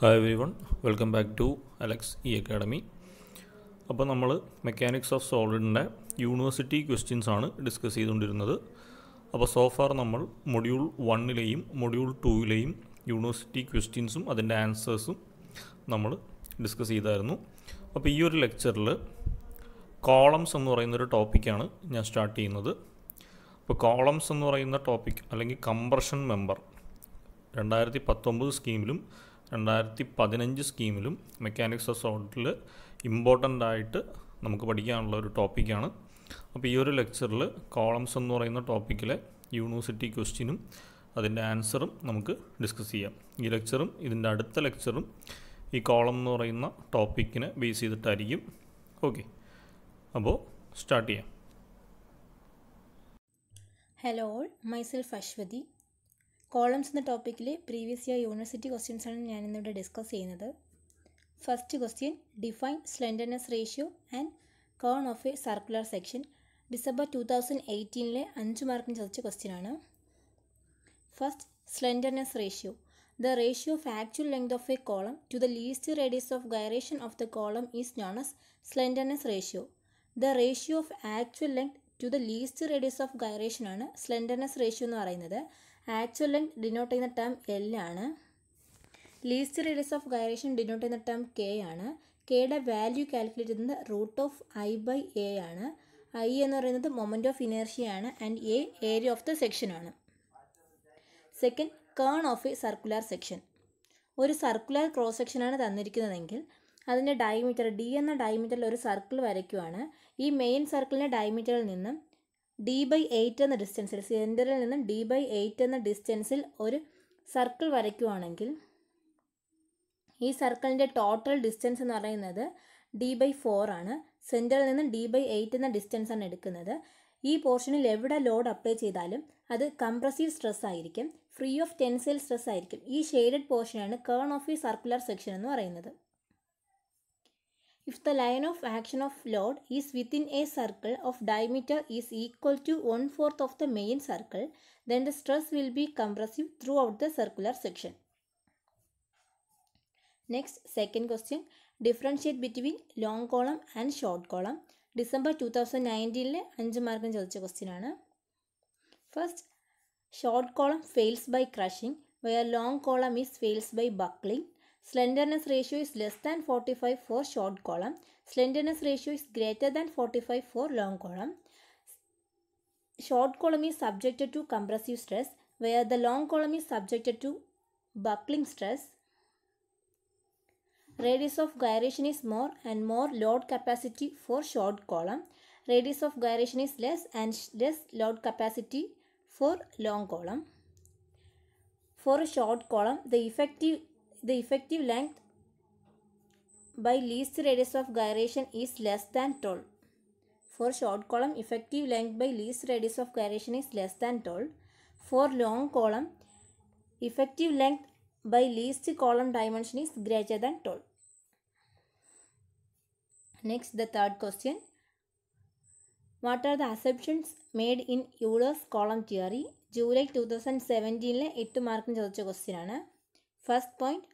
Hi everyone welcome back to Alex E academy അപ്പോൾ നമ്മൾ mechanics of സോളിഡിൻ്റെ university questions ആണ് discuss ചെയ്തുകൊണ്ടിരുന്നത് അപ്പോൾ സോഫാർ നമ്മൾ മൊഡ്യൂൾ വണ്ണിലെയും മൊഡ്യൂൾ ടൂവിലെയും യൂണിവേഴ്സിറ്റി ക്വസ്റ്റ്യൻസും അതിൻ്റെ ആൻസേഴ്സും നമ്മൾ ഡിസ്കസ് ചെയ്തായിരുന്നു അപ്പോൾ ഈ ഒരു ലെക്ചറിൽ കോളംസ് എന്ന് പറയുന്നൊരു ടോപ്പിക്കാണ് ഞാൻ സ്റ്റാർട്ട് ചെയ്യുന്നത് അപ്പോൾ കോളംസ് എന്ന് പറയുന്ന ടോപ്പിക് അല്ലെങ്കിൽ കംപ്രഷൻ മെമ്പർ രണ്ടായിരത്തി പത്തൊമ്പത് സ്കീമിലും രണ്ടായിരത്തി പതിനഞ്ച് സ്കീമിലും മെക്കാനിക്സ് ഓഫ് സോട്ടിൽ ഇമ്പോർട്ടൻ്റ് ആയിട്ട് നമുക്ക് പഠിക്കാനുള്ള ഒരു ടോപ്പിക്കാണ് അപ്പോൾ ഈ ഒരു ലെക്ചറിൽ കോളംസ് എന്ന് പറയുന്ന ടോപ്പിക്കിലെ യൂണിവേഴ്സിറ്റി ക്വസ്റ്റ്യനും അതിൻ്റെ ആൻസറും നമുക്ക് ഡിസ്കസ് ചെയ്യാം ഈ ലെക്ചറും ഇതിൻ്റെ അടുത്ത ലെക്ചറും ഈ കോളം എന്ന് പറയുന്ന ടോപ്പിക്കിനെ ബേസ് ചെയ്തിട്ടായിരിക്കും ഓക്കെ അപ്പോൾ സ്റ്റാർട്ട് ചെയ്യാം hello myself myself Aswathy columns എന്ന ടോപ്പിക്കിൽ പ്രീവിയസ് ഇയർ യൂണിവേഴ്സിറ്റി ക്വസ്റ്റ്യൻസാണ് ഞാനിന്നിവിടെ ഡിസ്കസ് ചെയ്യുന്നത് first question define slenderness ratio and kern of a circular section December two thousand എയ്റ്റീനിലെ അഞ്ച് മാർക്കിന് ചോദിച്ച ക്വസ്റ്റ്യനാണ് first slenderness ratio the ratio of actual length of a column to the least radius of gyration of the column is known as slenderness ratio the ratio of actual length to the least radius of gyration ആണ് slenderness ratio എന്ന് പറയുന്നത് actual length denote ചെയ്യുന്ന term L ആണ് least radius of gyration denote ചെയ്യുന്ന term K ആണ് കെയുടെ value calculate ചെയ്യുന്നത് root of I by A ആണ് ഐ എന്ന് പറയുന്നത് മൊമെൻറ്റ് ഓഫ് ഇനേർഷ്യയാണ് and A area of the സെക്ഷനാണ് second kern of a circular section ഒരു സർക്കുലർ ക്രോസ് സെക്ഷനാണ് തന്നിരിക്കുന്നതെങ്കിൽ അതിൻ്റെ ഡയമീറ്റർ ഡി എന്ന ഡയമീറ്ററിൽ ഒരു സർക്കിൾ വരയ്ക്കുവാണ് ഈ മെയിൻ സർക്കിളിൻ്റെ ഡയമീറ്ററിൽ നിന്നും ഡി ബൈ എയ്റ്റ് എന്ന ഡിസ്റ്റൻസിൽ സിലിണ്ടറിൽ നിന്നും ഡി ബൈ എയ്റ്റ് എന്ന ഡിസ്റ്റൻസിൽ ഒരു സർക്കിൾ വരയ്ക്കുവാണെങ്കിൽ ഈ സർക്കിളിൻ്റെ ടോട്ടൽ ഡിസ്റ്റൻസ് എന്ന് പറയുന്നത് ഡി ബൈ ഫോർ ആണ് സെൻറ്ററിൽ നിന്നും ഡി ബൈ എയ്റ്റ് എന്ന ഡിസ്റ്റൻസ് ആണ് എടുക്കുന്നത് ഈ പോർഷനിൽ എവിടെ ലോഡ് അപ്ലൈ ചെയ്താലും അത് കംപ്രസീവ് സ്ട്രെസ് ആയിരിക്കും ഫ്രീ ഓഫ് ടെൻസൈൽ സ്ട്രെസ് ആയിരിക്കും ഈ ഷെയ്ഡഡ് പോർഷനാണ് കേൺ ഓഫ് ഈ സർക്കുലർ സെക്ഷൻ എന്ന് പറയുന്നത് if the line of action of load is within a circle of diameter is equal to one-fourth of the main circle, then the stress will be compressive throughout the circular section. Next, second question. Differentiate between long column and short column December two thousand നയൻറ്റീനിലെ അഞ്ച് മാർക്കിന് ചോദിച്ച question ആണ് first short column fails by crushing where long column is fails by buckling Slenderness ratio is less than 45 for short column. Slenderness ratio is greater than 45 for long column. Short column is subjected to compressive stress where the long column is subjected to buckling stress. Radius of gyration is more and more load capacity for short column. Radius of gyration is less and less load capacity for long column. For a short column, the effective the effective length by least radius of gyration is less than 12. For short column, effective length by least radius of gyration is less than 12. For long column, effective length by least column dimension is greater than 12. Next, the third question. What are the assumptions made in Euler's column theory? July two thousand സെവൻറ്റീനിലെ എട്ട് മാർക്കിന് ചോദിച്ച question ആണ് first point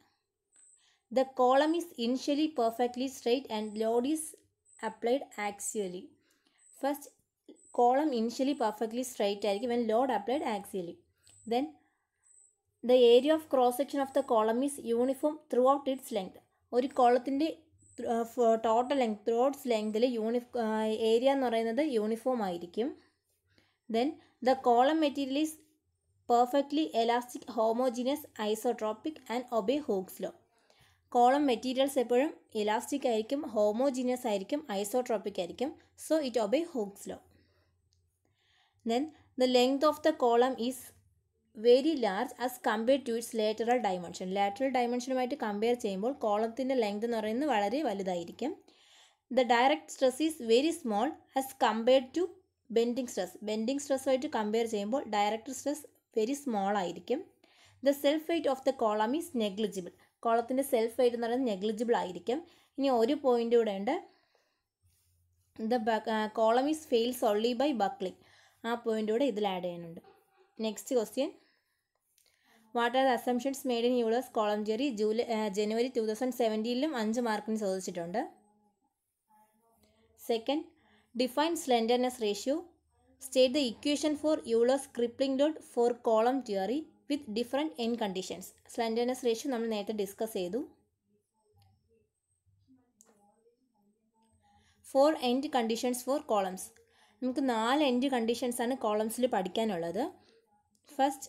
The column is initially perfectly straight and load is applied axially. First, column initially perfectly straight ആയിരിക്കും when load applied axially. Then, the area of cross section of the column is uniform throughout its length. ഒരു കോളത്തിൻ്റെ total length through outs ലെങ്തിൽ യൂണി area എന്ന് പറയുന്നത് uniform ആയിരിക്കും then the column material is perfectly elastic homogeneous isotropic and obey Hooke's law column materials എപ്പോഴും elastic ആയിരിക്കും homogeneous ആയിരിക്കും ഐസോട്രോപ്പിക് ആയിരിക്കും so it obey Hooke's law then the length of the column is very large as compare to its lateral dimension lateral ഡയമെൻഷനുമായിട്ട് compare ചെയ്യുമ്പോൾ കോളത്തിൻ്റെ length എന്ന് പറയുന്നത് വളരെ വലുതായിരിക്കും the direct stress is very small as compare to bending stress bending സ്ട്രെസ്സുമായിട്ട് compare ചെയ്യുമ്പോൾ direct stress very small ആയിരിക്കും the self weight of the column is negligible കോളത്തിൻ്റെ സെൽഫ് വെയിറ്റ് എന്ന് പറയുന്നത് നെഗ്ലിജിബിൾ ആയിരിക്കും ഇനി ഒരു പോയിൻ്റ് കൂടെ ഉണ്ട് the column is fails only by buckling ആ പോയിൻ്റ് കൂടെ ഇതിൽ ആഡ് ചെയ്യാനുണ്ട് next question what are the assumptions made in Euler's theory July January two thousand സെവൻറ്റീനിലും അഞ്ച് മാർക്കിന് ചോദിച്ചിട്ടുണ്ട് second define slenderness ratio state the equation for Euler's crippling dot for column theory with different end conditions slenderness ratio നമ്മൾ നേരത്തെ discuss ചെയ്തു four end conditions for columns നമുക്ക് നാല് end കണ്ടീഷൻസാണ് കോളംസിൽ പഠിക്കാനുള്ളത് ഫസ്റ്റ്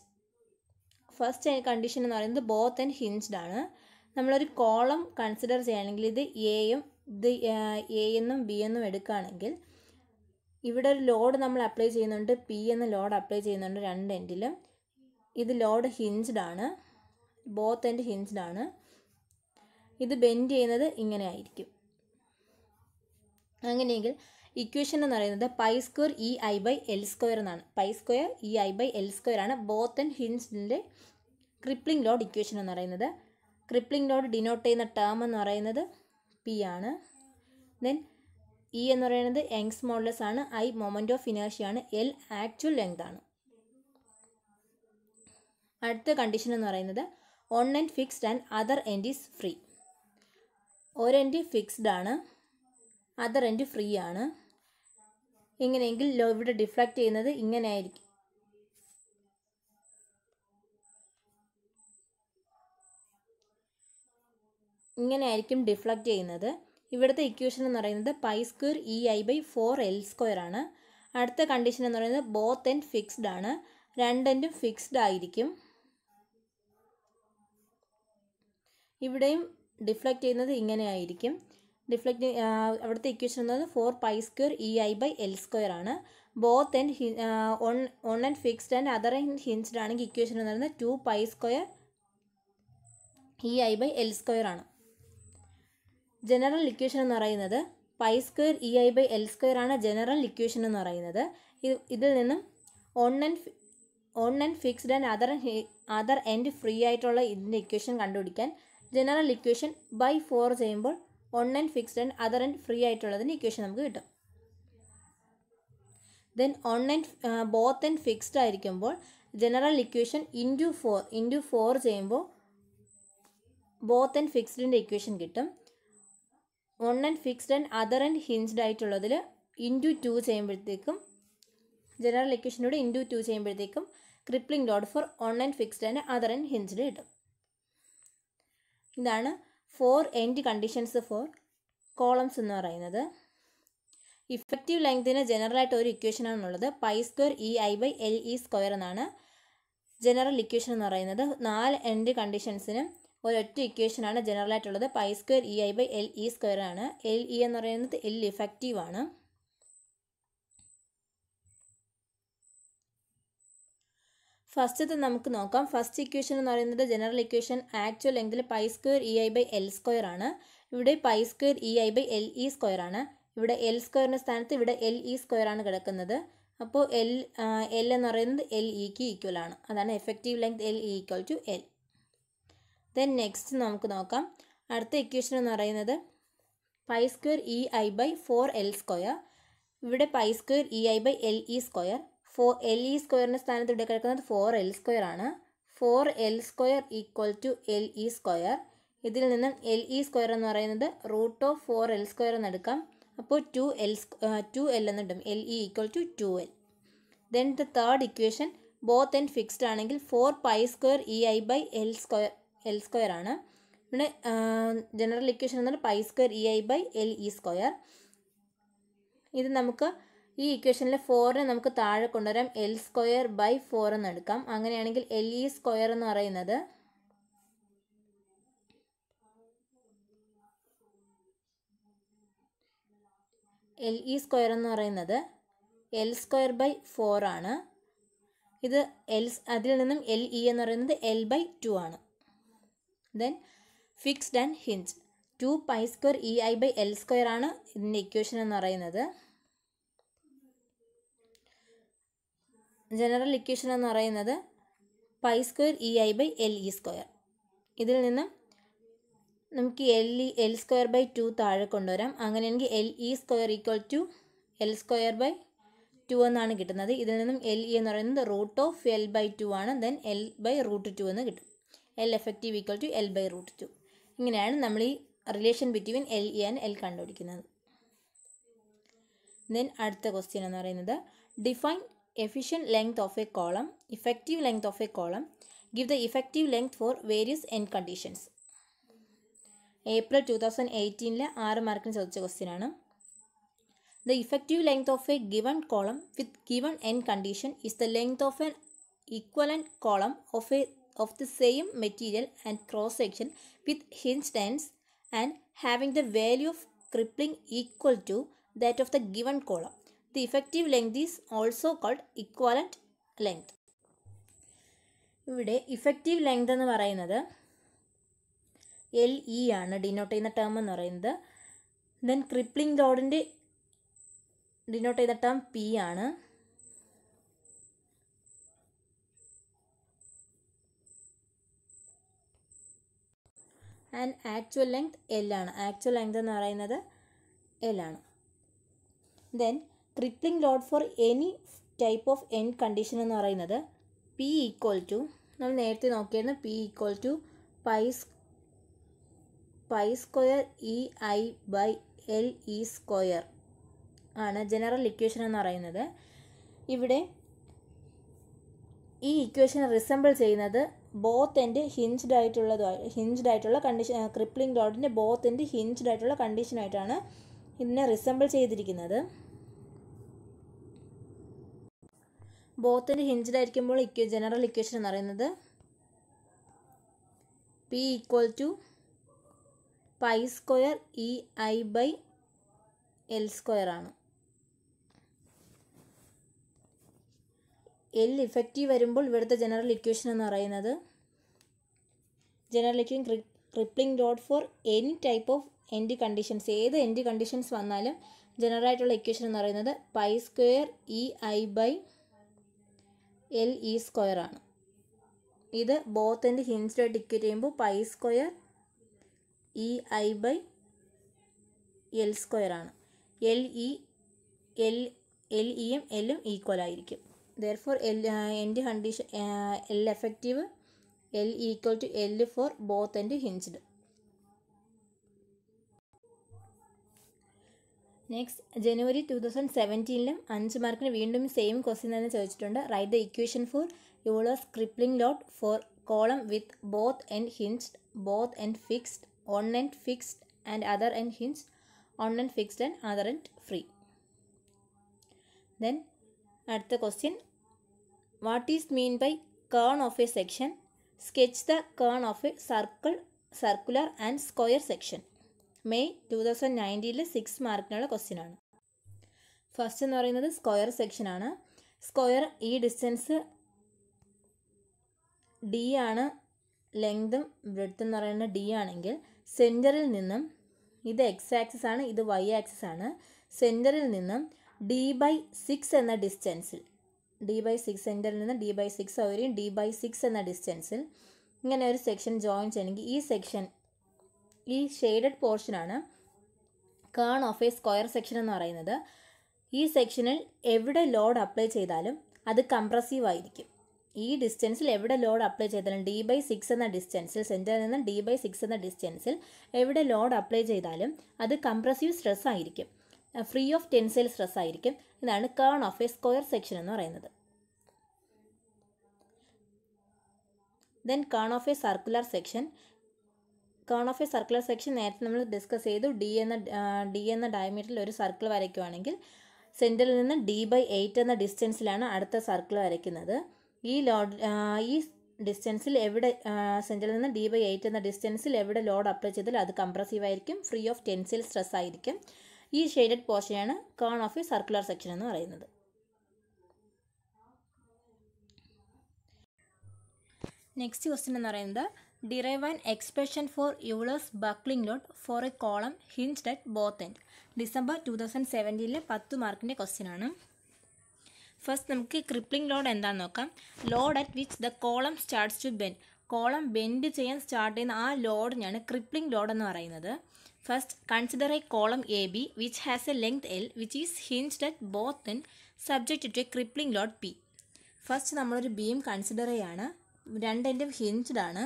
ഫസ്റ്റ് കണ്ടീഷൻ എന്ന് പറയുന്നത് ബോത്ത് ആൻഡ് ഹിൻസ്ഡ് ആണ് നമ്മളൊരു കോളം കൺസിഡർ ചെയ്യുകയാണെങ്കിൽ ഇത് എയും ഇത് എ എന്നും ബി എന്നും എടുക്കുകയാണെങ്കിൽ ഇവിടെ ഒരു ലോഡ് നമ്മൾ അപ്ലൈ ചെയ്യുന്നുണ്ട് പി എന്ന ലോഡ് അപ്ലൈ ചെയ്യുന്നുണ്ട് രണ്ട് എൻഡിലും ഇത് ലോഡ് ഹിഞ്ച്ഡ് ആണ് ബോത്ത് എൻഡ് ഹിഞ്ച്ഡ് ആണ് ഇത് ബെൻഡ് ചെയ്യുന്നത് ഇങ്ങനെ ആയിരിക്കും അങ്ങനെയെങ്കിൽ ഇക്വേഷൻ എന്ന് പറയുന്നത് pi square E I by L square എന്നാണ് pi square E I by L square ആണ് ബോത്ത് ആൻഡ് ഹിൻസിൻ്റെ ക്രിപ്ലിംഗ് ലോഡ് ഇക്വേഷൻ എന്ന് പറയുന്നത് ക്രിപ്ലിംഗ് ലോഡ് ഡിനോട്ട് ചെയ്യുന്ന ടേം എന്ന് പറയുന്നത് പി ആണ് ദെൻ ഇ e എന്ന് പറയുന്നത് യങ്സ് മോഡലസ് ആണ് ഐ മൊമെൻറ്റ് ഓഫ് ഇനേഴ്ഷ്യ ആണ് എൽ ആക്ച്വൽ ലെങ്ത് ആണ് അടുത്ത കണ്ടീഷൻ എന്ന് പറയുന്നത് one end fixed and other end is free ഒരു എൻഡ് ഫിക്സ്ഡ് ആണ് അതർ എൻഡ് ഫ്രീ ആണ് ഇങ്ങനെയെങ്കിൽ ലോ ഇവിടെ ഡിഫ്ലക്റ്റ് ചെയ്യുന്നത് ഇങ്ങനെ ആയിരിക്കും ഇങ്ങനെ ആയിരിക്കും ഡിഫ്ലക്റ്റ് ചെയ്യുന്നത് ഇവിടുത്തെ ഇക്വേഷൻ എന്ന് പറയുന്നത് pi square E I by four L square ആണ് അടുത്ത കണ്ടീഷൻ എന്ന് പറയുന്നത് ബോത്ത് എൻഡ് ഫിക്സ്ഡ് ആണ് രണ്ടെൻഡും ഫിക്സ്ഡ് ആയിരിക്കും ഇവിടെയും ഡിഫ്ലക്റ്റ് ചെയ്യുന്നത് ഇങ്ങനെ ആയിരിക്കും ഡിഫ്ലക്റ്റ് അവിടുത്തെ ഇക്വേഷൻ എന്നത് four pi square E I by L square ആണ് both and on on and fixed and other and hinged ആണെങ്കിൽ ഇക്വേഷൻ എന്ന് പറയുന്നത് two pi square E I by L square ആണ് ജനറൽ ഇക്വേഷൻ എന്ന് പറയുന്നത് pi square E I by L square ആണ് general equation എന്ന് പറയുന്നത് ഇതിൽ നിന്നും on and on and fixed and other other end free ആയിട്ടുള്ള ഇതിൻ്റെ ഇക്വേഷൻ കണ്ടുപിടിക്കാൻ ജനറൽ ഇക്വേഷൻ ബൈ ഫോർ ചെയ്യുമ്പോൾ one end fixed and other end free ആയിട്ടുള്ളതിന് ഇക്വേഷൻ നമുക്ക് കിട്ടും then one end both end fixed ആയിരിക്കുമ്പോൾ general equation into four into four ചെയ്യുമ്പോൾ both end ഫിക്സ്ഡിൻ്റെ ഇക്വേഷൻ കിട്ടും one end fixed and other end hinged ആയിട്ടുള്ളതിൽ into two ചെയ്യുമ്പോഴത്തേക്കും general ഇക്വേഷനോട് ഇൻറ്റു ടു ചെയ്യുമ്പോഴത്തേക്കും crippling dot for one and fixed and other end hinged കിട്ടും ഇതാണ് four end conditions for columns എന്ന് പറയുന്നത് ഇഫക്റ്റീവ് ലെങ്തിന് ജനറലായിട്ട് ഒരു ഉള്ളത് pi square E I by L E square എന്നാണ് ജനറൽ ഇക്വേഷൻ എന്ന് പറയുന്നത് നാല് എൻഡ് കണ്ടീഷൻസിനും ഒരൊറ്റ ഇക്വേഷനാണ് ജനറലായിട്ടുള്ളത് pi square E I by L E square ആണ് L E e e e എന്ന് പറയുന്നത് എൽ ഇഫക്റ്റീവ് ആണ് ഫസ്റ്റത്തെ നമുക്ക് നോക്കാം ഫസ്റ്റ് ഇക്വേഷൻ എന്ന് പറയുന്നത് ജനറൽ ഇക്വേഷൻ ആക്ച്വൽ ലെങ്തിൽ pi square E I by L square ആണ് ഇവിടെ pi square E I by L E square ആണ് ഇവിടെ എൽ സ്ക്വയറിൻ്റെ സ്ഥാനത്ത് ഇവിടെ എൽ ഇ സ്ക്വയർ ആണ് കിടക്കുന്നത് അപ്പോൾ എൽ എൽ എന്ന് പറയുന്നത് എൽ ഇക്ക് ഈക്വൽ ആണ് അതാണ് effective length L equal to L then next നമുക്ക് നോക്കാം അടുത്ത ഇക്വേഷൻ എന്ന് പറയുന്നത് pi square E I by four L square ഇവിടെ pi square E I by L E square four L E സ്ക്വയറിൻ്റെ സ്ഥാനത്ത് ഇവിടെ കിടക്കുന്നത് ഫോർ എൽ സ്ക്വയർ ആണ് four L square equal to L E square ഇതിൽ നിന്നും എൽ ഇ സ്ക്വയർ എന്ന് പറയുന്നത് root of four L square എന്നെടുക്കാം അപ്പോൾ ടു എൽ ടു എൽ എന്നിട്ടും L E equal to two L then the third equation both end fixed ആണെങ്കിൽ four pi square E I by L square L square ആണ് ഇവിടെ general equation എന്നത് pi square E I by L E square ഇത് നമുക്ക് ഈ ഇക്വേഷനിലെ ഫോറിനെ നമുക്ക് താഴെ കൊണ്ടുവരാം എൽ സ്ക്വയർ ബൈ ഫോർ എന്ന് എടുക്കാം അങ്ങനെയാണെങ്കിൽ എൽ ഇ സ്ക്വയർ എന്ന് പറയുന്നത് എൽ ഇ സ്ക്വയർ എന്ന് പറയുന്നത് എൽ സ്ക്വയർ ബൈ ഫോർ ആണ് ഇത് എൽ അതിൽ നിന്നും എൽ ഇ e എന്ന് പറയുന്നത് എൽ ബൈ ടു ആണ് then fixed and hinge two pi square E I by L square ആണ് ഇതിൻ്റെ ഇക്വേഷൻ എന്ന് പറയുന്നത് ജനറൽ ഇക്വേഷൻ എന്ന് പറയുന്നത് pi square E I by L E square ഇതിൽ നിന്ന് നമുക്ക് L E L square by two താഴെ കൊണ്ടുവരാം അങ്ങനെയെങ്കിൽ L E square equal to L square by two എന്നാണ് കിട്ടുന്നത് ഇതിൽ നിന്നും എൽ ഇ എന്ന് പറയുന്നത് root of L by two ആണ് then L by root two എന്ന് കിട്ടും L effective equal to L by root two ഇങ്ങനെയാണ് നമ്മൾ ഈ relation between L E and L കണ്ടുപിടിക്കുന്നത് ദെൻ അടുത്ത ക്വസ്റ്റ്യൻ എന്ന് പറയുന്നത് define efficient length of a column, effective length of a column, give the effective length for various end conditions. April two thousand എയ്റ്റീനിലെ ആറ് മാർക്കിന് ചോദിച്ച ക്വസ്റ്റ്യൻ ആണ് the effective length of a given column with given end condition is the length of an equivalent column of a of the same material and cross section with hinge ടെൻസ് and having the value of crippling equal to that of the given column the effective length is also called equivalent length ഇവിടെ effective length എന്ന് പറയുന്നത് L E e ആണ് denote ചെയ്യുന്ന term എന്ന് പറയുന്നത് then crippling റോഡിൻ്റെ denote ചെയ്ത term P ആണ് ആൻഡ് ആക്ച്വൽ ലെങ്ത് എൽ ആണ് ആക്ച്വൽ ലെങ്ത് എന്ന് പറയുന്നത് എൽ ആണ് then crippling load for any type of end condition എന്ന് പറയുന്നത് പി ഈക്വൽ ടു നമ്മൾ നേരത്തെ നോക്കിയിരുന്നു പി ഈക്വൽ ടു പൈസ് pi square E I by L E square ആണ് ജനറൽ ഇക്വേഷൻ എന്ന് പറയുന്നത് ഇവിടെ ഈ ഇക്വേഷൻ റിസംബിൾ ചെയ്യുന്നത് ബോത്ത് എൻ്റെ ഹിഞ്ച്ഡ് ആയിട്ടുള്ളതുമായി ഹിഞ്ച്ഡ് ആയിട്ടുള്ള കണ്ടീഷൻ ക്രിപ്ലിംഗ് ഡോട്ടിൻ്റെ ബോത്ത് എൻ്റെ ഹിഞ്ച്ഡ് ആയിട്ടുള്ള കണ്ടീഷനായിട്ടാണ് ഇതിനെ റിസംബിൾ ചെയ്തിരിക്കുന്നത് ബോത്തിൻ്റെ ഹിഞ്ചിലായിരിക്കുമ്പോൾ ഇക്വ ജനറൽ ഇക്വേഷൻ എന്ന് പറയുന്നത് P equal to pi square E I by L square ആണ് എൽ ഇഫക്റ്റീവ് വരുമ്പോൾ ഇവിടുത്തെ ജനറൽ ഇക്വേഷൻ എന്ന് പറയുന്നത് general equation crippling load for any type of end conditions ഏത് എൻഡ് കണ്ടീഷൻസ് വന്നാലും ജനറൽ ആയിട്ടുള്ള ഇക്വേഷൻ എന്ന് പറയുന്നത് pi square E I by L E square ആണ് ഇത് ബോത്തിൻ്റെ ഹിൻസിൻ്റെ ടിക്കറ്റ് ചെയ്യുമ്പോൾ pi square E I by L square ആണ് എൽ ഇ എൽ എൽ ഇയും എല്ലും ഈക്വൽ ആയിരിക്കും ദർ ഫോർ എൽ എൻ്റെ condition L effective L equal to L for both end hinged next January two thousand സെവൻറ്റീനിലും അഞ്ച് മാർക്കിന് വീണ്ടും സെയിം ക്വസ്റ്റ്യൻ തന്നെ ചോദിച്ചിട്ടുണ്ട് write the equation for Euler crippling load for column with both end hinged both end fixed one and fixed and other and hinged one and fixed and other end free then അടുത്ത question what is mean by kern of a section sketch the kern of a circle circular and square section May two thousand നയൻറ്റീനിൽ six മാർക്കിനുള്ള ആണ് first എന്ന് പറയുന്നത് square സെക്ഷനാണ് square ഈ distance D ആണ് ലെങ്തും breadth എന്ന് പറയുന്നത് ഡി ആണെങ്കിൽ സെൻറ്ററിൽ നിന്നും ഇത് എക്സ് ആക്സിസ് ആണ് ഇത് വൈ ആക്സിസ് ആണ് സെൻറ്ററിൽ നിന്നും ഡി ബൈ സിക്സ് എന്ന ഡിസ്റ്റൻസിൽ ഡി ബൈ സിക്സ് സെൻറ്ററിൽ നിന്ന് ഡി ബൈ സിക്സ് അവരെയും ഡി ബൈ സിക്സ് എന്ന ഡിസ്റ്റൻസിൽ ഇങ്ങനെ ഒരു സെക്ഷൻ ജോയിൻ ചെയ്യണമെങ്കിൽ ഈ സെക്ഷൻ ഈ ഷെയ്ഡഡ് പോർഷനാണ് kern of a square section എന്ന് പറയുന്നത് ഈ സെക്ഷനിൽ എവിടെ ലോഡ് അപ്ലൈ ചെയ്താലും അത് കംപ്രസീവ് ആയിരിക്കും ഈ ഡിസ്റ്റൻസിൽ എവിടെ ലോഡ് അപ്ലൈ ചെയ്താലും ഡി ബൈ സിക്സ് എന്ന ഡിസ്റ്റൻസിൽ സെൻറ്ററിൽ നിന്ന് ഡി ബൈ സിക്സ് എന്ന ഡിസ്റ്റൻസിൽ എവിടെ ലോഡ് അപ്ലൈ ചെയ്താലും അത് കംപ്രസീവ് സ്ട്രെസ് ആയിരിക്കും ഫ്രീ ഓഫ് ടെൻസൈൽ സ്ട്രെസ് ആയിരിക്കും ഇതാണ് kern of a square section എന്ന് പറയുന്നത് then kern of a circular section kern of a circular section നേരത്തെ നമ്മൾ ഡിസ്കസ് ചെയ്തു ഡി എന്ന ഡി എന്ന ഡയമീറ്ററിൽ ഒരു സർക്കിൾ വരയ്ക്കുവാണെങ്കിൽ സെൻറ്ററിൽ നിന്ന് ഡി ബൈ എയ്റ്റ് എന്ന ഡിസ്റ്റൻസിലാണ് അടുത്ത സർക്കിൾ വരയ്ക്കുന്നത് ഈ ലോഡ് ഈ ഡിസ്റ്റൻസിൽ എവിടെ സെൻറ്ററിൽ നിന്ന് ഡി ബൈ എയ്റ്റ് എന്ന ഡിസ്റ്റൻസിൽ എവിടെ ലോഡ് അപ്ലൈ ചെയ്താൽ അത് കംപ്രസീവ് ആയിരിക്കും ഫ്രീ ഓഫ് ടെൻസിൽ സ്ട്രെസ് ആയിരിക്കും ഈ ഷെയ്ഡഡ് പോർഷനാണ് kern of a circular section എന്ന് പറയുന്നത് നെക്സ്റ്റ് ക്വസ്റ്റ്യൻ എന്ന് പറയുന്നത് derive an expression for Euler's buckling load for a column hinged both end December two thousand സെവൻറ്റീനിലെ പത്ത് മാർക്കിൻ്റെ ക്വസ്റ്റ്യൻ ആണ് ഫസ്റ്റ് നമുക്ക് ക്രിപ്ലിംഗ് ലോഡ് എന്താണെന്ന് നോക്കാം load at which the column starts to bend column bend ചെയ്യാൻ start ചെയ്യുന്ന ആ ലോഡിനാണ് ക്രിപ്ലിംഗ് ലോഡ് എന്ന് പറയുന്നത് first consider a column A B which has a length L which is hinged at both end subject to a crippling load P first നമ്മളൊരു beam consider ചെയ്യാണ് രണ്ടിൻ്റെ ഹിൻസ്ഡ് ആണ്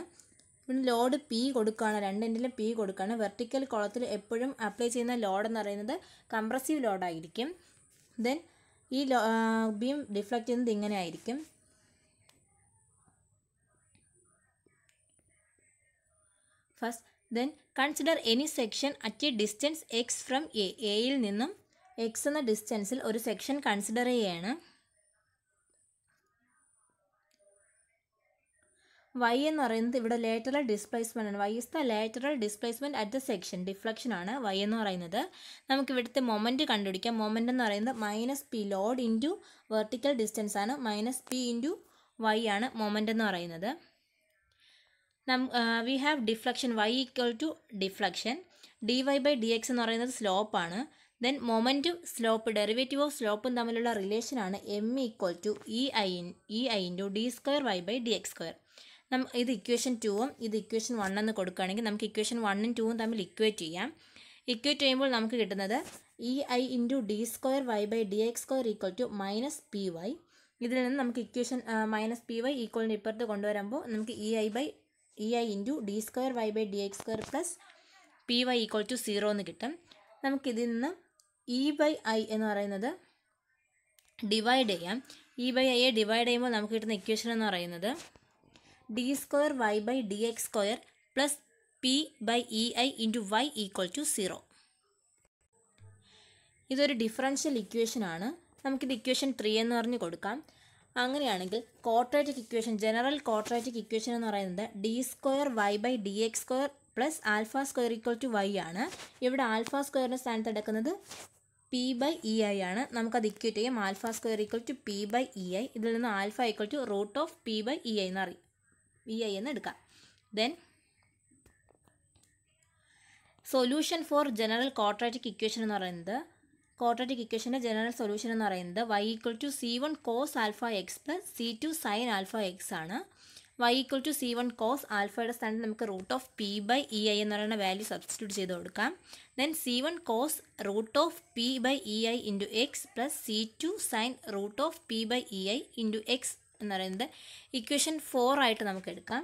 പിന്നെ ലോഡ് പി കൊടുക്കുകയാണ് രണ്ടിൻ്റെലും പി കൊടുക്കുകയാണ് vertical കുളത്തിൽ എപ്പോഴും അപ്ലൈ ചെയ്യുന്ന ലോഡ് എന്ന് പറയുന്നത് കംപ്രസീവ് ലോഡായിരിക്കും ദെൻ ഈ ബീം ഡിഫ്ലക്റ്റ് ചെയ്യുന്നത് ഇങ്ങനെ ആയിരിക്കും first then consider any section at a distance X from A എയിൽ നിന്നും എക്സ് എന്ന ഡിസ്റ്റൻസിൽ ഒരു സെക്ഷൻ കൺസിഡർ ചെയ്യാണ് വൈ എന്ന് പറയുന്നത് ഇവിടെ ലേറ്ററൽ ഡിസ്പ്ലേസ്മെൻ്റ് ആണ് Y is the lateral displacement at the section deflection ആണ് വൈ എന്ന് പറയുന്നത് നമുക്ക് ഇവിടുത്തെ മൊമെൻറ്റ് കണ്ടുപിടിക്കാം മൊമെൻറ്റ് എന്ന് പറയുന്നത് minus P load into vertical distance ആണ് മൈനസ് പി ഇൻറ്റു വൈ ആണ് മൊമെൻറ്റ് എന്ന് പറയുന്നത് now we have deflection Y equal to deflection D Y by D X എന്ന് പറയുന്നത് സ്ലോപ്പാണ് ദെൻ മൊമെൻറ്റും സ്ലോപ്പ് ഡെറിവേറ്റീവ് ഓഫ് സ്ലോപ്പും തമ്മിലുള്ള റിലേഷനാണ് M equal to E I E I into d square y by D x square ഇത് equation ടൂവും ഇത് ഇക്വേഷൻ വൺ എന്ന് കൊടുക്കുകയാണെങ്കിൽ നമുക്ക് ഇക്വേഷൻ വണ്ണും ടൂവും തമ്മിൽ ഇക്വേറ്റ് ചെയ്യാം ഇക്വേറ്റ് ചെയ്യുമ്പോൾ നമുക്ക് കിട്ടുന്നത് E I into d square y by D x square equal to minus P y ഇതിൽ നിന്ന് നമുക്ക് ഇക്വേഷൻ മൈനസ് പി വൈ ഈക്വലിന് ഇപ്പുറത്ത് കൊണ്ടുവരുമ്പോൾ നമുക്ക് E I by E I into d square y by D x square plus P y equal to zero എന്ന് കിട്ടും നമുക്കിതിൽ നിന്ന് ഇ ബൈ ഐ എന്ന് പറയുന്നത് ഡിവൈഡ് ചെയ്യാം ഇ ബൈ ഐയെ ഡിവൈഡ് ചെയ്യുമ്പോൾ നമുക്ക് കിട്ടുന്ന ഇക്വേഷൻ എന്ന് പറയുന്നത് d square y by D x square plus P by E I into y equal to zero ഇതൊരു ഡിഫറൻഷ്യൽ ഇക്വേഷൻ ആണ് നമുക്കിത് ഇക്വേഷൻ ത്രീ എന്ന് പറഞ്ഞ് കൊടുക്കാം അങ്ങനെയാണെങ്കിൽ quadratic equation general quadratic equation എന്ന് പറയുന്നത് d square y by D x square plus alpha square equal to y ആണ് ഇവിടെ ആൽഫ സ്ക്വയറിൻ്റെ സ്ഥാനത്ത് എടുക്കുന്നത് പി ബൈ ഇ ഐ ആണ് നമുക്കത് ഇക്വേറ്റ് ചെയ്യാം alpha square equal to P by E I ഇതിൽ നിന്ന് alpha equal to root of P by E I എന്നറിയും വി ഐ എന്ന് എടുക്കാം then solution for general quadratic equation എന്ന് പറയുന്നത് ക്വാഡ്രാറ്റിക് ഇക്വേഷൻ്റെ ജനറൽ സൊല്യൂഷൻ എന്ന് പറയുന്നത് y equal to C one cos alpha x plus C two sine alpha x ആണ് y equal to C one cos ആൽഫയുടെ സ്ഥാനത്ത് നമുക്ക് root of P by E I എന്ന് പറയുന്ന വാല്യൂ സബ്സ്റ്റിറ്റ്യൂട്ട് ചെയ്ത് കൊടുക്കാം then C one cos root of P by E I into x plus C two sine root of P by E I into x എന്ന് പറയുന്നത് equation four ആയിട്ട് നമുക്ക് എടുക്കാം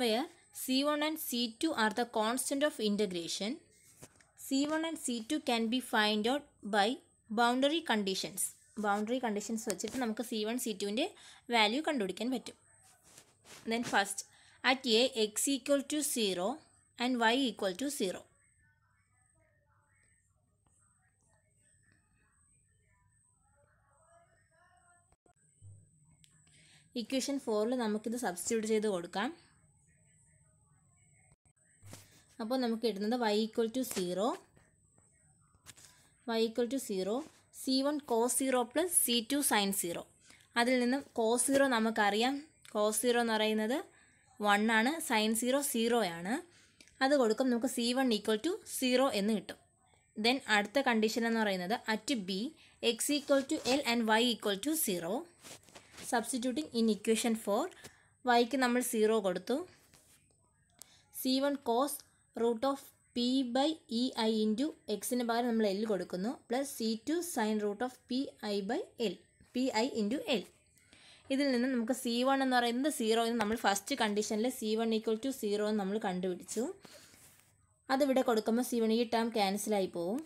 where C one and C two are the constant of integration C one and C two can be find out by boundary conditions boundary conditions വെച്ചിട്ട് നമുക്ക് C one C ടുവിൻ്റെ value കണ്ടുപിടിക്കാൻ പറ്റും then first at A x equal to zero and y equal to zero equation ഫോറിൽ നമുക്കിത് substitute ചെയ്ത് കൊടുക്കാം അപ്പോൾ നമുക്ക് കിട്ടുന്നത് y equal to zero y equal to zero C one cos zero plus C two sine zero അതിൽ നിന്നും കോ zero നമുക്കറിയാം കോ സീറോ എന്ന് പറയുന്നത് വൺ ആണ് സൈൻ സീറോ സീറോ ആണ് അത് കൊടുക്കും നമുക്ക് C one equal to zero എന്ന് കിട്ടും ദെൻ അടുത്ത കണ്ടീഷൻ എന്ന് പറയുന്നത് at B x equal to L and y equal to zero substituting in equation four വൈക്ക് നമ്മൾ സീറോ കൊടുത്തു C one cos root of P by E I into എക്സിന് പകരം നമ്മൾ എൽ കൊടുക്കുന്നു plus C two sine root of P I by L P I into L ഇതിൽ നിന്ന് നമുക്ക് സി വൺ എന്ന് പറയുന്നത് സീറോ എന്ന് നമ്മൾ ഫസ്റ്റ് കണ്ടീഷനിൽ C one equal to zero എന്ന് നമ്മൾ കണ്ടുപിടിച്ചു അതിവിടെ കൊടുക്കുമ്പോൾ സി വൺ ഈ ടേം ക്യാൻസലായി പോവും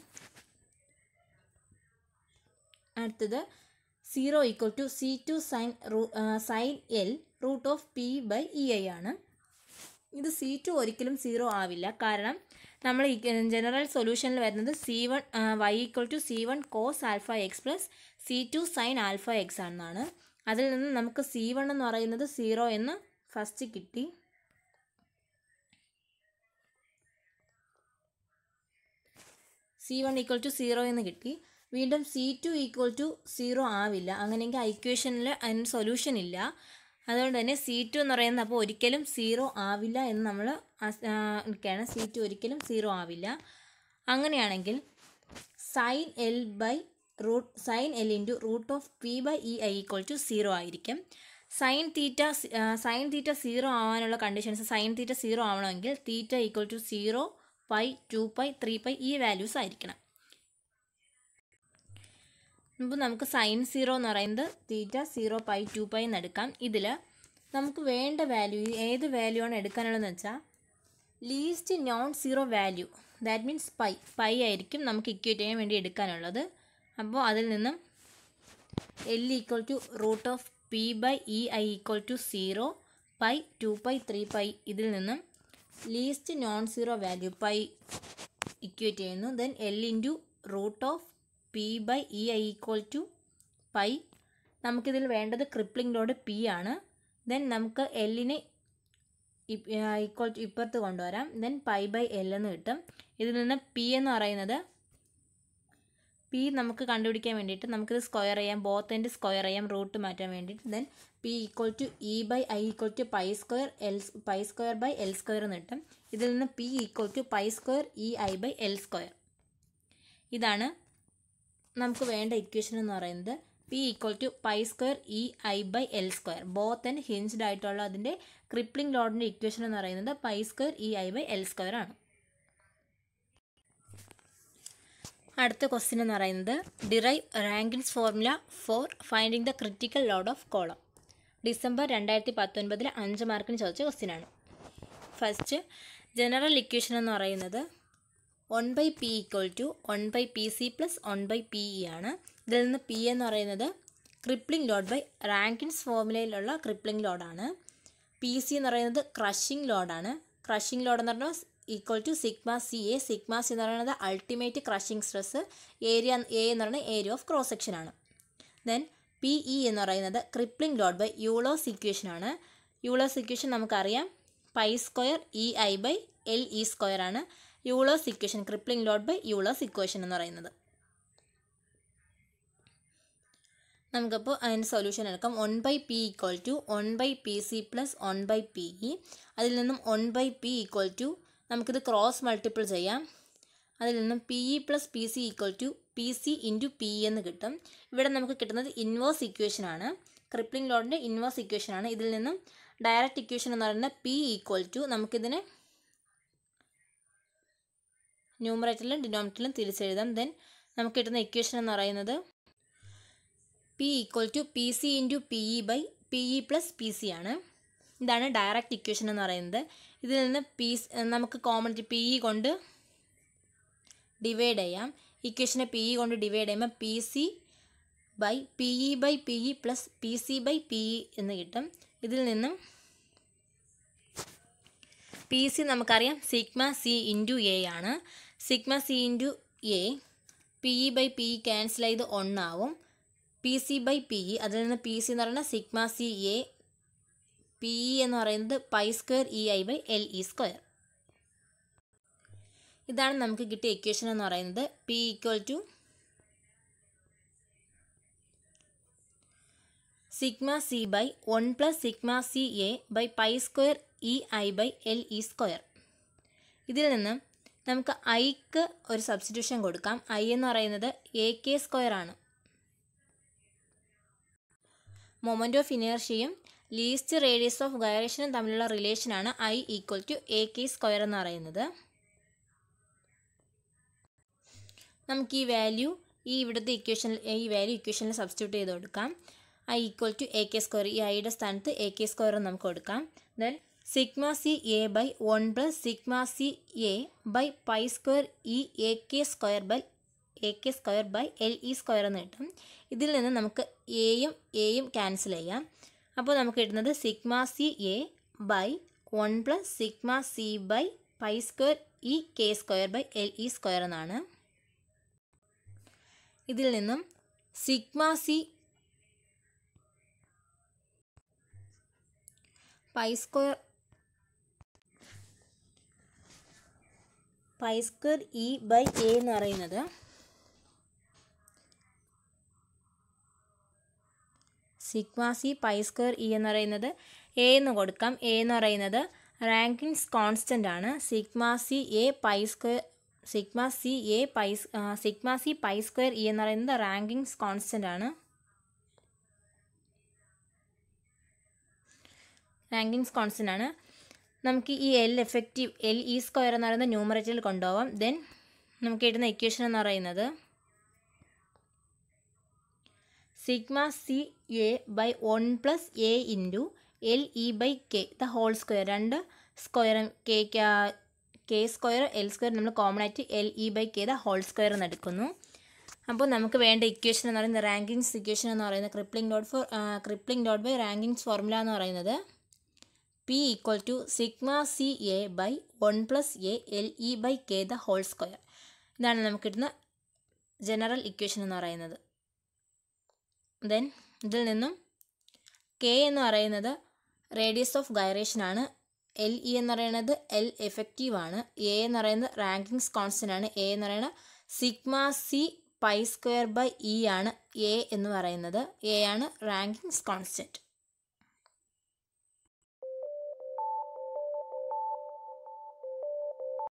അടുത്തത് zero equal to C two sine sine L root of P by E I ആണ് ഇത് സി ടു ഒരിക്കലും സീറോ ആവില്ല കാരണം നമ്മൾ ജനറൽ സൊല്യൂഷനിൽ വരുന്നത് C one y equal to C one cos alpha x plus C two sine alpha x ആണെന്നാണ് അതിൽ നിന്ന് നമുക്ക് സി വൺ എന്ന് പറയുന്നത് സീറോ എന്ന് ഫസ്റ്റ് കിട്ടി C one equal to zero എന്ന് കിട്ടി വീണ്ടും C two equal to zero ആവില്ല അങ്ങനെയെങ്കിൽ ആ ഇക്വേഷനിൽ അതിന് സൊല്യൂഷൻ ഇല്ല അതുകൊണ്ട് തന്നെ സി ടു എന്ന് പറയുന്നത് അപ്പോൾ ഒരിക്കലും സീറോ ആവില്ല എന്ന് നമ്മൾ നിൽക്കുകയാണ് സി ടു ഒരിക്കലും സീറോ ആവില്ല അങ്ങനെയാണെങ്കിൽ sine L by root sine L into root of P by E I equal to zero ആയിരിക്കും sine theta sine theta zero ആവാനുള്ള കണ്ടീഷൻസ് സൈൻ തീറ്റ സീറോ ആവണമെങ്കിൽ theta equal to zero pi two pi three pi ഈ values ആയിരിക്കണം അപ്പോൾ നമുക്ക് sine zero എന്ന് പറയുന്നത് theta zero pi two pi എന്ന് എടുക്കാം ഇതിൽ നമുക്ക് വേണ്ട വാല്യൂ ഏത് വാല്യൂ ആണ് എടുക്കാനുള്ളതെന്ന് വെച്ചാൽ least non zero value that means pi pi ആയിരിക്കും നമുക്ക് ഇക്വേറ്റ് ചെയ്യാൻ വേണ്ടി എടുക്കാനുള്ളത് അപ്പോൾ അതിൽ നിന്നും L equal to root of P by E I equal to zero pi two pi three pi ഇതിൽ നിന്നും least non zero value pi equate ചെയ്യുന്നു then L into root of P by E I equal to pi നമുക്കിതിൽ വേണ്ടത് crippling load P ആണ് then നമുക്ക് എല്ലിന് equal to ഇപ്പുറത്ത് കൊണ്ടുവരാം ദെൻ പൈ ബൈ എൽ എന്ന് കിട്ടും ഇതിൽ നിന്ന് പി എന്ന് പറയുന്നത് പി നമുക്ക് കണ്ടുപിടിക്കാൻ വേണ്ടിയിട്ട് നമുക്കിത് സ്ക്വയർ ചെയ്യാം ബോത്തിൻ്റെ സ്ക്വയർ ചെയ്യാം റൂട്ട് മാറ്റാൻ വേണ്ടിയിട്ട് then P equal to E by I equal to pi square L pi square by L square എന്ന് കിട്ടും ഇതിൽ നിന്ന് P equal to pi square E I by L square ഇതാണ് നമുക്ക് വേണ്ട ഇക്വേഷൻ എന്ന് പറയുന്നത് P equal to pi square E I by L square both and hinged ആയിട്ടുള്ള അതിൻ്റെ ക്രിപ്ലിംഗ് ലോഡിൻ്റെ ഇക്വേഷൻ എന്ന് പറയുന്നത് pi square E I by L square ആണ് അടുത്ത ക്വസ്റ്റ്യൻ എന്ന് പറയുന്നത് derive Rankine's formula for finding the critical load of column December രണ്ടായിരത്തി പത്തൊൻപതിൽ അഞ്ച് മാർക്കിന് ചോദിച്ച ക്വസ്റ്റ്യൻ ആണ് ഫസ്റ്റ് ജനറൽ ഇക്വേഷൻ എന്ന് പറയുന്നത് one by P equal to one by P C plus one by P E ആണ് ഇതിൽ നിന്ന് പി എന്ന് പറയുന്നത് ക്രിപ്ലിംഗ് ലോഡ് ബൈ റാങ്കിൻസ് ഫോർമുലയിലുള്ള ക്രിപ്ലിംഗ് ലോഡാണ് പി സി എന്ന് പറയുന്നത് ക്രഷിംഗ് ലോഡാണ് ക്രഷിംഗ് ലോഡ് എന്ന് പറഞ്ഞാൽ equal to sigma C A sigma C എന്ന് പറയുന്നത് ultimate crushing stress area A എന്ന് പറയുന്നത് ഏരിയ ഓഫ് ക്രോസ് സെക്ഷൻ ആണ് ദെൻ പി ഇ എന്ന് പറയുന്നത് ക്രിപ്ലിംഗ് ലോഡ് ബൈ യൂളോസ് ഇക്വേഷൻ ആണ് യൂളോസ് ഇക്വേഷൻ നമുക്കറിയാം pi square E I by L E square ആണ് Euler's equation crippling load by Euler's equation എന്ന് പറയുന്നത് നമുക്കപ്പോൾ അതിൻ്റെ സൊല്യൂഷൻ എടുക്കാം one by P equal to one by P C plus one by P E അതിൽ നിന്നും one by P equal to നമുക്കിത് cross multiple ചെയ്യാം അതിൽ നിന്നും P E plus P C equal to P C into P എന്ന് കിട്ടും ഇവിടെ നമുക്ക് കിട്ടുന്നത് ഇൻവേഴ്സ് ഇക്വേഷൻ ആണ് ക്രിപ്ലിംഗ് ലോഡിൻ്റെ ഇൻവേഴ്സ് ഇക്വേഷൻ ആണ് ഇതിൽ നിന്നും ഡയറക്റ്റ് ഇക്വേഷൻ എന്ന് പറയുന്നത് പി ഈക്വൽ ടു നമുക്കിതിനെ ന്യൂമറേറ്ററിലും ഡിനോമിനേറ്ററിലും തിരിച്ചെഴുതാം ദെൻ നമുക്ക് കിട്ടുന്ന ഇക്വേഷൻ എന്ന് പറയുന്നത് P equal to P C into P E by P E plus P C ആണ് ഇതാണ് ഡയറക്റ്റ് ഇക്വേഷൻ എന്ന് പറയുന്നത് ഇതിൽ നിന്ന് പി നമുക്ക് കോമൺ പി ഇ കൊണ്ട് ഡിവൈഡ് ചെയ്യാം ഇക്വേഷനെ പി ഇ കൊണ്ട് ഡിവൈഡ് ചെയ്യുമ്പോൾ P C by P E by P E plus P C by P E എന്ന് കിട്ടും ഇതിൽ നിന്നും പി സി നമുക്കറിയാം സിഗ്മ സി ഇൻറ്റു എ ആണ് sigma C into A P E by P E cancel ചെയ്ത് ഒന്നാവും P C by P E അതിൽ നിന്ന് പി സി എന്ന് പറയുന്നത് sigma C A P E എന്ന് പറയുന്നത് pi square E I by L E square ഇതാണ് നമുക്ക് കിട്ടിയ ഇക്വേഷൻ എന്ന് പറയുന്നത് P equal to sigma C by one plus sigma C A by pi square E I by L E square ഇതിൽ നിന്നും നമുക്ക് ഐക്ക് ഒരു സബ്സ്റ്റിറ്റ്യൂഷൻ കൊടുക്കാം ഐ എന്ന് പറയുന്നത് എ കെ സ്ക്വയർ ആണ് മൊമെൻ്റ് ഓഫ് ഇനേർഷ്യയും ലീസ്റ്റ് റേഡിയസ് ഓഫ് ഗൈറേഷനും തമ്മിലുള്ള റിലേഷനാണ് I equal to A K square എന്ന് പറയുന്നത് നമുക്ക് ഈ വാല്യൂ ഈ ഇവിടുത്തെ ഇക്വേഷനിൽ ഈ വാല്യൂ ഇക്വേഷനിൽ സബ്സ്റ്റിറ്റ്യൂട്ട് ചെയ്ത് കൊടുക്കാം I equal to A K square ഈ ഐയുടെ സ്ഥാനത്ത് എ കെ സ്ക്വയർ നമുക്ക് കൊടുക്കാം then sigma C A by one plus sigma C A by pi square E A K square by A K square by L E square എന്ന് കിട്ടും ഇതിൽ നിന്ന് നമുക്ക് എയും എയും ക്യാൻസൽ ചെയ്യാം അപ്പോൾ നമുക്ക് കിട്ടുന്നത് sigma C A by one plus sigma C by pi square E K square by L E square എന്നാണ് ഇതിൽ നിന്നും sigma C pi square pi square E e by A എന്ന് പറയുന്നത് sigma C pi square E e എന്ന് പറയുന്നത് A എന്ന് കൊടുക്കാം A എന്ന് പറയുന്നത് റാങ്കിങ്സ് കോൺസ്റ്റൻ്റ് ആണ് sigma C A pi square sigma C A pi sigma C pi square E എന്ന് പറയുന്നത് റാങ്കിങ്സ് കോൺസ്റ്റൻ്റ് ആണ് റാങ്കിങ്സ് കോൺസ്റ്റൻ്റ് ആണ് നമുക്ക് ഈ L effective L E square എന്ന് പറയുന്ന ന്യൂമറേറ്ററിൽ കൊണ്ടുപോകാം ദെൻ നമുക്ക് കിട്ടുന്ന ഇക്വേഷൻ എന്ന് പറയുന്നത് sigma C A by one plus A into L E by K the whole square രണ്ട് square K K square L square നമ്മൾ കോമൺ ആയിട്ട് L E by K the whole square എന്ന് എടുക്കുന്നു അപ്പോൾ നമുക്ക് വേണ്ട ഇക്വേഷൻ എന്ന് പറയുന്നത് റാങ്കിങ്സ് ഇക്വേഷൻ എന്ന് പറയുന്നത് crippling dot for crippling dot by Rankine's formula എന്ന് പറയുന്നത് P equal to sigma C A by one plus A L E by K the whole square ഇതാണ് നമുക്ക് കിട്ടുന്ന ജനറൽ ഇക്വേഷൻ എന്ന് പറയുന്നത് ദെൻ ഇതിൽ നിന്നും കെ എന്ന് പറയുന്നത് റേഡിയസ് ഓഫ് ഗൈറേഷൻ ആണ് എൽ ഇ e എന്ന് പറയുന്നത് എൽ എഫക്റ്റീവ് ആണ് എ എന്ന് പറയുന്നത് റാങ്കിങ്സ് കോൺസ്റ്റൻ്റ് ആണ് എ എന്ന് പറയുന്നത് sigma C pi square by E ആണ് എ എന്ന് പറയുന്നത് എ ആണ് റാങ്കിങ്സ് കോൺസ്റ്റൻറ്റ്